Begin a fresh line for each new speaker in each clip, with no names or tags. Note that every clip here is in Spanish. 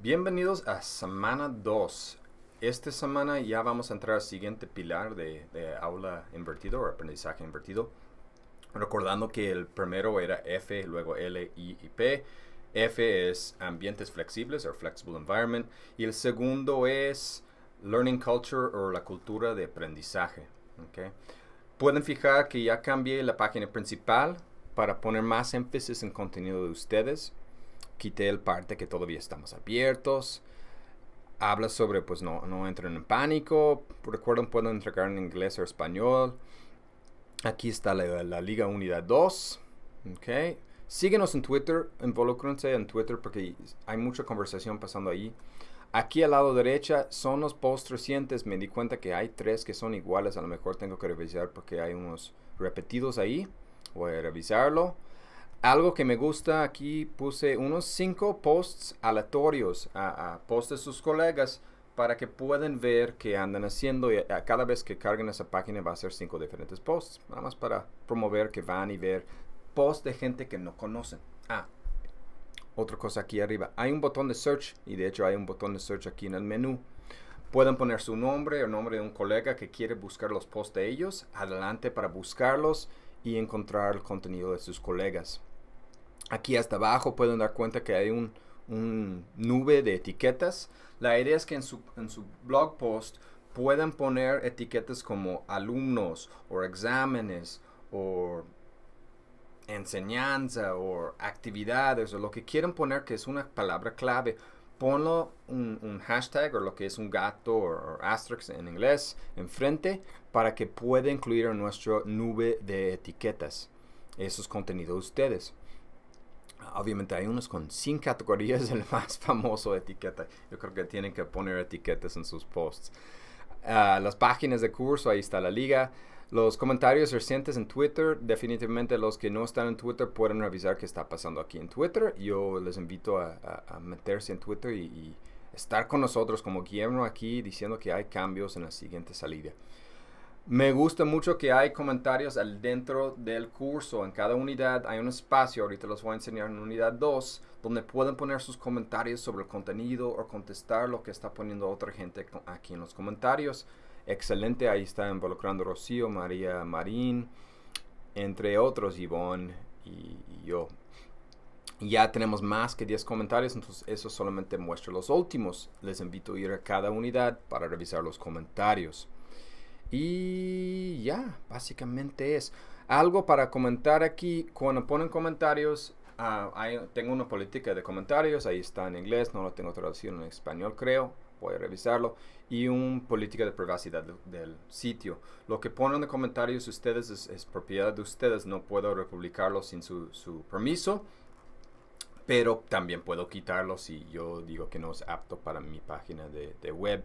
Bienvenidos a semana 2. Esta semana ya vamos a entrar al siguiente pilar de, aula invertido o aprendizaje invertido. Recordando que el primero era F, luego L, y P. F es ambientes flexibles o flexible environment. Y el segundo es learning culture o la cultura de aprendizaje. Okay. Pueden fijar que ya cambié la página principal para poner más énfasis en contenido de ustedes quité el parte que todavía estamos abiertos. Habla sobre, pues no, no entren en pánico. Recuerden, pueden entregar en inglés o español. Aquí está la, la Liga Unidad 2. Okay. Síguenos en Twitter, involucrense en Twitter porque hay mucha conversación pasando ahí. Aquí al lado derecha son los posts recientes. Me di cuenta que hay tres que son iguales. A lo mejor tengo que revisar porque hay unos repetidos ahí. Voy a revisarlo algo que me gusta aquí, puse unos 5 posts aleatorios a, posts de sus colegas para que puedan ver qué andan haciendo y cada vez que carguen esa página va a ser cinco diferentes posts, nada más para promover que van y ver posts de gente que no conocen. Ah, otra cosa aquí arriba, hay un botón de search y de hecho hay un botón de search aquí en el menú. Pueden poner su nombre o nombre de un colega que quiere buscar los posts de ellos, adelante para buscarlos y encontrar el contenido de sus colegas. Aquí hasta abajo pueden dar cuenta que hay un, nube de etiquetas. La idea es que en su, blog post puedan poner etiquetas como alumnos o exámenes o enseñanza o actividades o lo que quieran poner que es una palabra clave. Ponlo un, hashtag o lo que es un gato o, asterisk en inglés enfrente para que pueda incluir en nuestro nube de etiquetas esos contenidos de ustedes. Obviamente hay unos con 100 categorías, el más famoso etiqueta. Yo creo que tienen que poner etiquetas en sus posts. Ah, las páginas de curso, ahí está la liga. Los comentarios recientes en Twitter, definitivamente los que no están en Twitter pueden revisar qué está pasando aquí en Twitter. Yo les invito a, meterse en Twitter y, y, estar con nosotros como Guillermo aquí diciendo que hay cambios en la siguiente salida. Me gusta mucho que hay comentarios al dentro del curso. En cada unidad hay un espacio, ahorita los voy a enseñar en unidad 2, donde pueden poner sus comentarios sobre el contenido o contestar lo que está poniendo otra gente aquí en los comentarios. Excelente, ahí está involucrando Rocío, María Marín, entre otros, Yvonne y, y yo. Ya tenemos más que 10 comentarios, entonces eso solamente muestra los últimos. Les invito a ir a cada unidad para revisar los comentarios. Y ya, básicamente es. Algo para comentar aquí, cuando ponen comentarios, ah, tengo una política de comentarios, ahí está en inglés, no lo tengo traducido en español creo, voy a revisarlo, y una política de privacidad del sitio. Lo que ponen de comentarios ustedes es, propiedad de ustedes, no puedo republicarlo sin su, permiso, pero también puedo quitarlo si yo digo que no es apto para mi página de, de web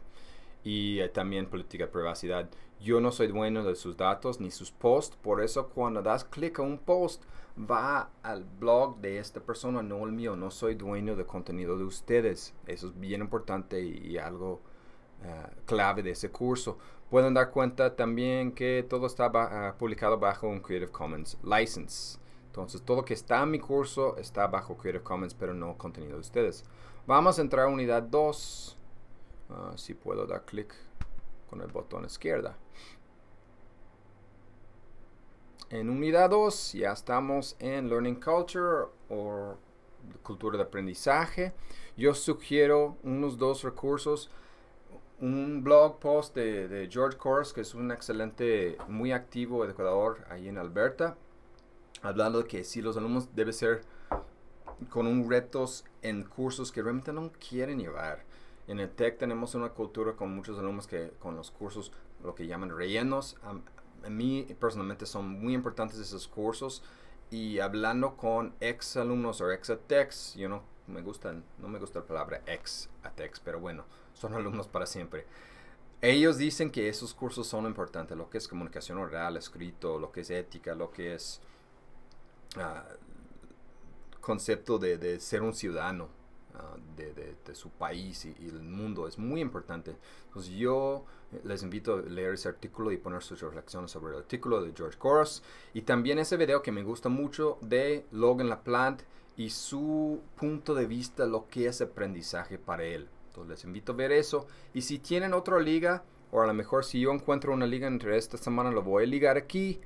y eh, también política de privacidad. Yo no soy dueño de sus datos ni sus posts, por eso cuando das clic a un post va al blog de esta persona, no el mío. No soy dueño del contenido de ustedes. Eso es bien importante y, algo eh, clave de ese curso. Pueden dar cuenta también que todo está ah, publicado bajo un Creative Commons license. Entonces todo lo que está en mi curso está bajo Creative Commons, pero no contenido de ustedes. Vamos a entrar a unidad 2. Ah, si puedo dar clic con el botón izquierda. En unidad 2 ya estamos en Learning Culture o cultura de aprendizaje. Yo sugiero unos dos recursos. Un blog post de, George Kors, que es un excelente, muy activo educador ahí en Alberta, hablando de que si los alumnos debe ser con un retos en cursos que realmente no quieren llevar. En el TEC tenemos una cultura con muchos alumnos que con los cursos, lo que llaman rellenos. A, mí personalmente son muy importantes esos cursos y hablando con ex alumnos o ex atex, yo no me gustan, no me gusta la palabra ex atex, pero bueno, son alumnos para siempre. Ellos dicen que esos cursos son importantes, lo que es comunicación oral, escrito, lo que es ética, lo que es ah, concepto de ser un ciudadano, Ah, de, su país y, el mundo. Es muy importante. Entonces yo eh, les invito a leer ese artículo y poner sus reflexiones sobre el artículo de George Coros. Y también ese video que me gusta mucho de Logan LaPlante y su punto de vista, lo que es aprendizaje para él. Entonces les invito a ver eso. Y si tienen otra liga, o a lo mejor si yo encuentro una liga entre esta semana, lo voy a ligar aquí.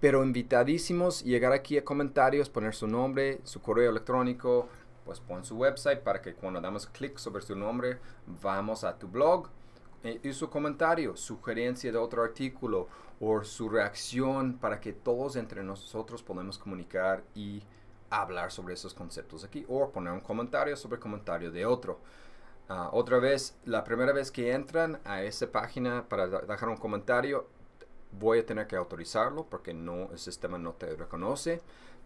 Pero invitadísimos llegar aquí a comentarios, poner su nombre, su correo electrónico, pues pon su website para que cuando damos clic sobre su nombre vamos a tu blog eh, y su comentario, sugerencia de otro artículo o su reacción para que todos entre nosotros podamos comunicar y hablar sobre esos conceptos aquí o poner un comentario sobre comentario de otro. Ah, otra vez, la primera vez que entran a esa página para dejar un comentario, voy a tener que autorizarlo porque no, el sistema no te reconoce,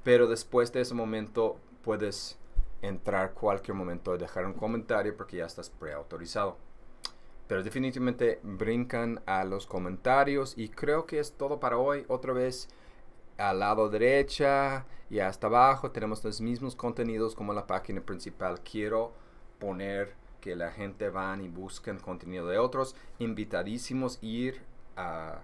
pero después de ese momento puedes entrar cualquier momento y dejar un comentario porque ya estás preautorizado. Pero definitivamente brincan a los comentarios y creo que es todo para hoy. Otra vez al lado derecha y hasta abajo tenemos los mismos contenidos como la página principal. Quiero poner que la gente van y busquen contenido de otros. Invitadísimos ir a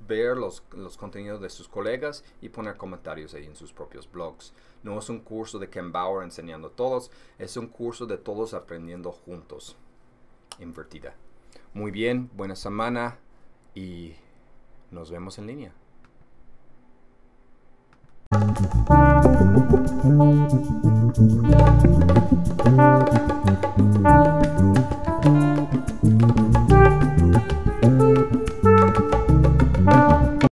ver los, contenidos de sus colegas y poner comentarios ahí en sus propios blogs. No es un curso de Ken Bauer enseñando a todos, es un curso de todos aprendiendo juntos. Invertida. Muy bien, buena semana y nos vemos en línea.